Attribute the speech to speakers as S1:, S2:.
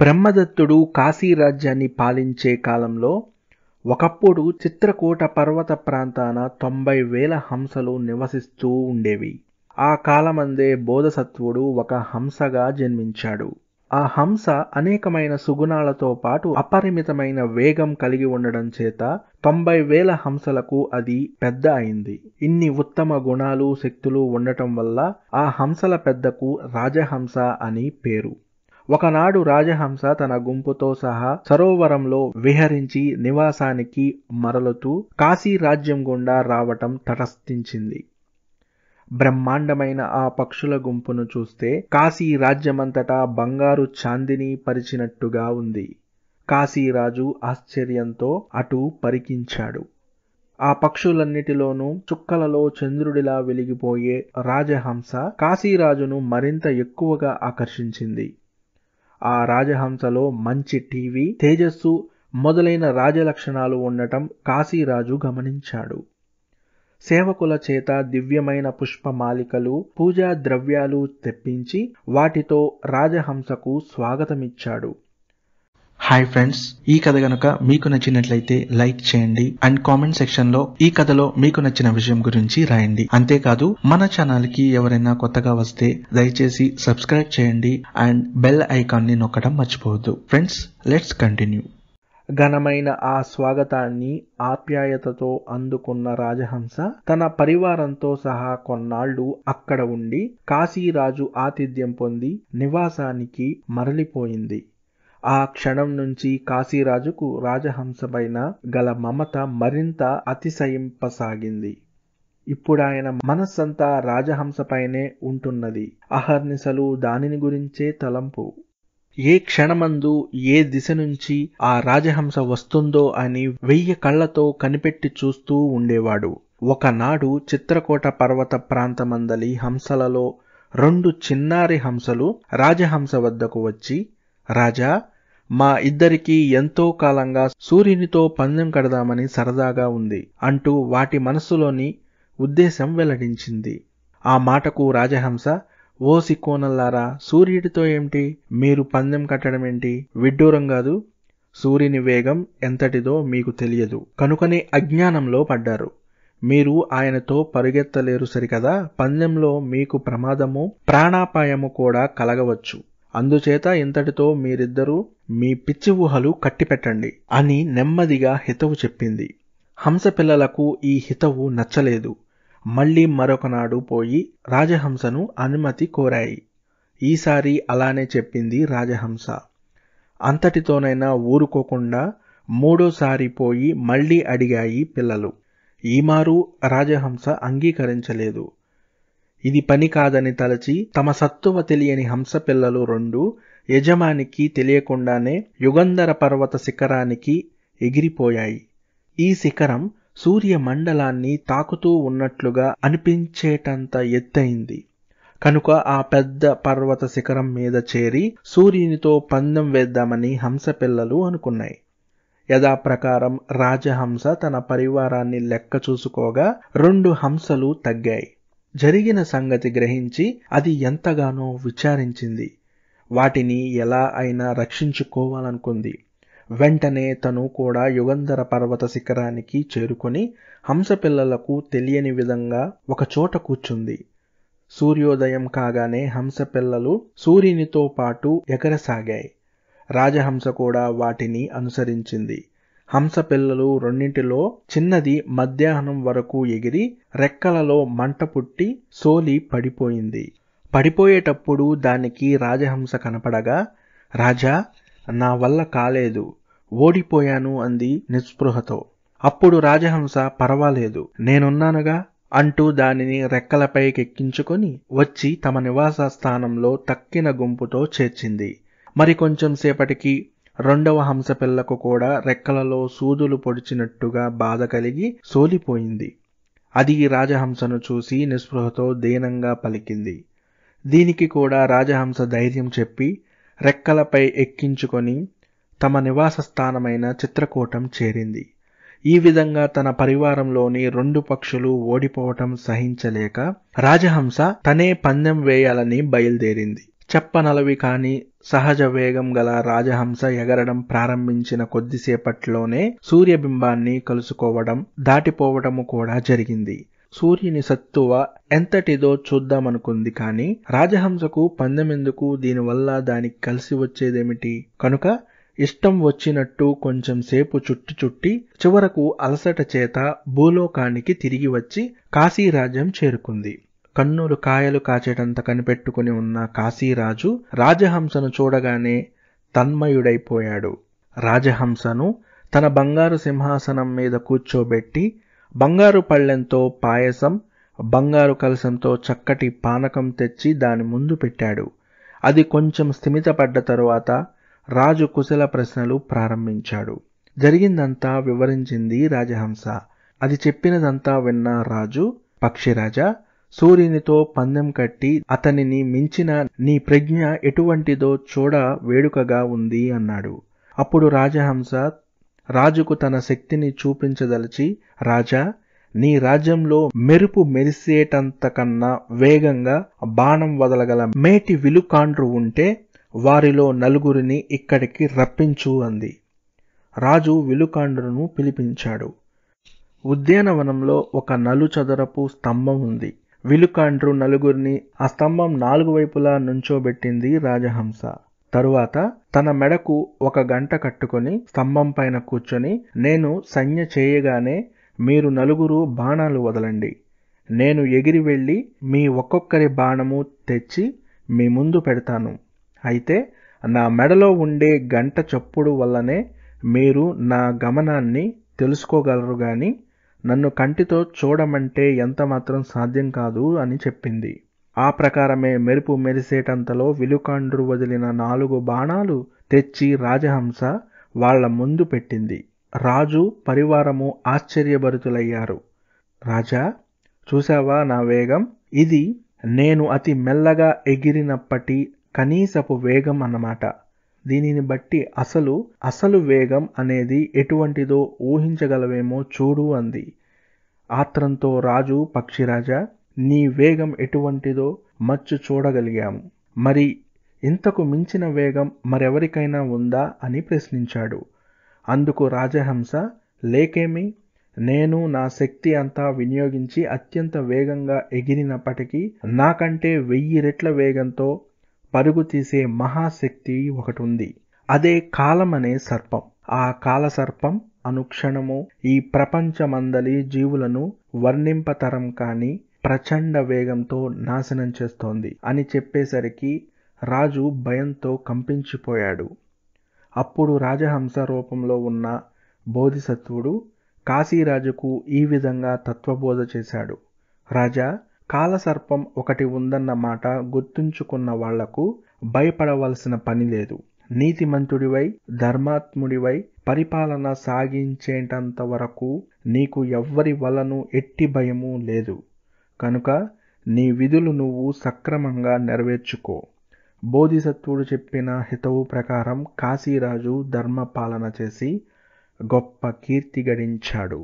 S1: బ్రహ్మదత్తుడు కాశీరాజ్యాన్ని పాలించే కాలంలో ఒకప్పుడు చిత్రకూట పర్వత ప్రాంతాన తొంభై వేల హంసలు నివసిస్తూ ఉండేవి ఆ కాలమందే బోధసత్వుడు ఒక హంసగా జన్మించాడు ఆ హంస అనేకమైన సుగుణాలతో పాటు అపరిమితమైన వేగం కలిగి ఉండడం చేత తొంభై వేల హంసలకు అది పెద్ద అయింది ఇన్ని ఉత్తమ గుణాలు శక్తులు ఉండటం వల్ల ఆ హంసల పెద్దకు రాజహంస అని పేరు ఒకనాడు రాజహంస తన గుంపుతో సహా సరోవరంలో విహరించి నివాసానికి మరలుతూ కాశీ రాజ్యం గుండా రావటం తటస్థించింది బ్రహ్మాండమైన ఆ పక్షుల గుంపును చూస్తే కాశీ రాజ్యమంతటా బంగారు చాందిని పరిచినట్టుగా ఉంది కాశీరాజు ఆశ్చర్యంతో అటు పరికించాడు ఆ పక్షులన్నిటిలోనూ చుక్కలలో చంద్రుడిలా వెలిగిపోయే రాజహంస కాశీరాజును మరింత ఎక్కువగా ఆకర్షించింది ఆ రాజహంసలో మంచి టీవీ తేజస్సు మొదలైన రాజలక్షణాలు ఉండటం కాశీరాజు గమనించాడు సేవకుల చేత దివ్యమైన పుష్పమాలికలు పూజా ద్రవ్యాలు తెప్పించి వాటితో రాజహంసకు స్వాగతమిచ్చాడు హాయ్ ఫ్రెండ్స్ ఈ కథ గనుక మీకు నచ్చినట్లయితే లైక్ చేయండి అండ్ కామెంట్ సెక్షన్ లో ఈ కథలో మీకు నచ్చిన విషయం గురించి రాయండి అంతేకాదు మన ఛానల్ కి ఎవరైనా కొత్తగా వస్తే దయచేసి సబ్స్క్రైబ్ చేయండి అండ్ బెల్ ఐకాన్ ని నొక్కడం మర్చిపోవద్దు ఫ్రెండ్స్ లెట్స్ కంటిన్యూ ఘనమైన ఆ స్వాగతాన్ని ఆప్యాయతతో అందుకున్న రాజహంస తన పరివారంతో సహా కొన్నాళ్లు అక్కడ ఉండి కాశీరాజు ఆతిథ్యం పొంది నివాసానికి మరలిపోయింది ఆ క్షణం నుంచి కాశీరాజుకు రాజహంసపైన గల మమత మరింత అతిశయింపసాగింది ఇప్పుడాయన మనస్సంతా రాజహంసపైనే ఉంటున్నది అహర్నిశలు దానిని గురించే తలంపు ఏ క్షణమందు ఏ దిశ నుంచి ఆ రాజహంస వస్తుందో అని వెయ్యి కళ్ళతో కనిపెట్టి చూస్తూ ఉండేవాడు ఒకనాడు చిత్రకోట పర్వత ప్రాంతమందలి హంసలలో రెండు చిన్నారి హంసలు రాజహంస వద్దకు వచ్చి రాజా మా ఇద్దరికీ ఎంతో కాలంగా సూర్యునితో పందెం కడదామని సరదాగా ఉంది అంటూ వాటి మనస్సులోని ఉద్దేశం వెల్లడించింది ఆ మాటకు రాజహంస ఓ సిక్కోనల్లారా సూర్యుడితో ఏమిటి మీరు పందెం కట్టడం ఏంటి విడ్డూరం కాదు సూర్యుని వేగం ఎంతటిదో మీకు తెలియదు కనుకనే అజ్ఞానంలో పడ్డారు మీరు ఆయనతో పరుగెత్తలేరు సరికదా పందెంలో మీకు ప్రమాదము ప్రాణాపాయము కూడా కలగవచ్చు అందుచేత ఇంతటితో మీరిద్దరూ మీ పిచ్చి ఊహలు కట్టిపెట్టండి అని నెమ్మదిగా హితవు చెప్పింది హంస పిల్లలకు ఈ హితవు నచ్చలేదు మళ్ళీ మరొకనాడు పోయి రాజహంసను అనుమతి కోరాయి ఈసారి అలానే చెప్పింది రాజహంస అంతటితోనైనా ఊరుకోకుండా మూడోసారి పోయి మళ్ళీ అడిగాయి పిల్లలు ఈమారు రాజహంస అంగీకరించలేదు ఇది పని కాదని తలచి తమ సత్తువ తెలియని హంస పిల్లలు రెండు యజమానికి తెలియకుండానే యుగంధర పర్వత శిఖరానికి ఎగిరిపోయాయి ఈ శిఖరం సూర్య మండలాన్ని తాకుతూ ఉన్నట్లుగా అనిపించేటంత ఎత్తైంది కనుక ఆ పెద్ద పర్వత శిఖరం మీద చేరి సూర్యునితో పందెం వేద్దామని హంస పిల్లలు అనుకున్నాయి యథాప్రకారం రాజహంస తన పరివారాన్ని లెక్క చూసుకోగా రెండు హంసలు తగ్గాయి జరిగిన సంగతి గ్రహించి అది ఎంతగానో విచారించింది వాటిని ఎలా అయినా రక్షించుకోవాలనుకుంది వెంటనే తను కూడా యుగంధర పర్వత శిఖరానికి చేరుకొని హంసపిల్లలకు తెలియని విధంగా ఒక చోట కూర్చుంది సూర్యోదయం కాగానే హంసపిల్లలు సూర్యునితో పాటు ఎగరసాగాయి రాజహంస కూడా వాటిని అనుసరించింది హంస పిల్లలు రెండింటిలో చిన్నది మధ్యాహ్నం వరకు ఎగిరి రెక్కలలో మంట పుట్టి సోలి పడిపోయింది పడిపోయేటప్పుడు దానికి రాజహంస కనపడగా రాజా నా వల్ల కాలేదు ఓడిపోయాను అంది నిస్పృహతో అప్పుడు రాజహంస పర్వాలేదు నేనున్నానుగా అంటూ దానిని ఎక్కించుకొని వచ్చి తమ నివాస స్థానంలో తక్కిన గుంపుతో చేర్చింది మరి కొంచెం సేపటికి రెండవ హంసపిల్లకు కూడా రెక్కలలో సూదులు పొడిచినట్టుగా బాధ కలిగి సోలిపోయింది అది రాజహంసను చూసి నిస్పృహతో దీనంగా పలికింది దీనికి కూడా రాజహంస ధైర్యం చెప్పి రెక్కలపై ఎక్కించుకొని తమ నివాస స్థానమైన చిత్రకూటం చేరింది ఈ విధంగా తన పరివారంలోని రెండు పక్షులు ఓడిపోవటం సహించలేక రాజహంస తనే పందెం వేయాలని బయలుదేరింది చెప్పనలవి కాని సహజ వేగం గల రాజహంస ఎగరడం ప్రారంభించిన కొద్దిసేపట్లోనే సూర్యబింబాన్ని కలుసుకోవడం దాటిపోవడము కూడా జరిగింది సూర్యుని సత్తువ ఎంతటిదో చూద్దామనుకుంది కాని రాజహంసకు పందెమెందుకు దీనివల్ల దానికి కలిసి వచ్చేదేమిటి కనుక ఇష్టం వచ్చినట్టు కొంచెం సేపు చుట్టి చుట్టి చివరకు అలసట చేత భూలోకానికి తిరిగి వచ్చి కాశీరాజ్యం చేరుకుంది కన్నులు కాయలు కాచేటంత కనిపెట్టుకుని ఉన్న కాశీరాజు రాజహంసను చూడగానే తన్మయుడైపోయాడు రాజహంసను తన బంగారు సింహాసనం మీద కూర్చోబెట్టి బంగారు పళ్ళెంతో పాయసం బంగారు కలసంతో చక్కటి పానకం తెచ్చి దాని ముందు పెట్టాడు అది కొంచెం స్థిమితపడ్డ తరువాత రాజు కుశల ప్రశ్నలు ప్రారంభించాడు జరిగిందంతా వివరించింది రాజహంస అది చెప్పినదంతా విన్న రాజు పక్షిరాజా సూర్యునితో పందెం కట్టి అతనిని మించిన నీ ప్రజ్ఞ ఎటువంటిదో చూడ వేడుకగా ఉంది అన్నాడు అప్పుడు రాజహంస రాజుకు తన శక్తిని చూపించదలిచి రాజా నీ రాజ్యంలో మెరుపు మెరిసేటంతకన్నా వేగంగా బాణం వదలగల మేటి విలుకాండ్రు ఉంటే వారిలో నలుగురిని ఇక్కడికి రప్పించు అంది రాజు విలుకాండ్రును పిలిపించాడు ఉద్యానవనంలో ఒక నలుచదరపు స్తంభం ఉంది విలుకాండ్రు నలుగురిని ఆ స్తంభం నాలుగు వైపులా నుంచోబెట్టింది రాజహంస తరువాత తన మెడకు ఒక గంట కట్టుకొని స్తంభం పైన కూర్చొని నేను సంజ్ఞ చేయగానే మీరు నలుగురు బాణాలు వదలండి నేను ఎగిరి వెళ్ళి మీ ఒక్కొక్కరి బాణము తెచ్చి మీ ముందు పెడతాను అయితే నా మెడలో ఉండే గంట చప్పుడు వల్లనే మీరు నా గమనాన్ని తెలుసుకోగలరు కానీ నన్ను కంటితో చూడమంటే ఎంతమాత్రం సాధ్యం కాదు అని చెప్పింది ఆ ప్రకారమే మెరుపు మెరిసేటంతలో విలుకాండ్రు వదిలిన నాలుగు బాణాలు తెచ్చి రాజహంస వాళ్ల ముందు పెట్టింది రాజు పరివారము ఆశ్చర్యభరితులయ్యారు రాజా చూశావా నా వేగం ఇది నేను అతి మెల్లగా ఎగిరినప్పటి కనీసపు వేగం అన్నమాట దీనిని బట్టి అసలు అసలు వేగం అనేది ఎటువంటిదో ఊహించగలవేమో చూడు అంది ఆత్రంతో రాజు పక్షిరాజా నీ వేగం ఎటువంటిదో మచ్చు చూడగలిగాము మరి ఇంతకు మించిన వేగం మరెవరికైనా ఉందా అని ప్రశ్నించాడు అందుకు రాజహంస లేకేమి నేను నా శక్తి అంతా వినియోగించి అత్యంత వేగంగా ఎగిరినప్పటికీ నాకంటే వెయ్యి రెట్ల వేగంతో పరుగు తీసే మహాశక్తి ఒకటి ఉంది అదే కాలమనే సర్పం ఆ కాల సర్పం అనుక్షణము ఈ ప్రపంచమందలి జీవులను వర్ణింపతరం కాని ప్రచండ వేగంతో నాశనం చేస్తోంది అని చెప్పేసరికి రాజు భయంతో కంపించిపోయాడు అప్పుడు రాజహంస రూపంలో ఉన్న బోధిసత్వుడు కాశీరాజుకు ఈ విధంగా తత్వబోధ చేశాడు రాజా కాలసర్పం ఒకటి ఉందన్న మాట గుర్తుంచుకున్న వాళ్లకు భయపడవలసిన పని లేదు నీతిమంతుడివై ధర్మాత్ముడివై పరిపాలన సాగించేటంత వరకు నీకు ఎవ్వరి వలను ఎట్టి భయము లేదు కనుక నీ విధులు నువ్వు సక్రమంగా నెరవేర్చుకో బోధిసత్వుడు చెప్పిన హితవు ప్రకారం కాశీరాజు ధర్మపాలన చేసి గొప్ప కీర్తి గడించాడు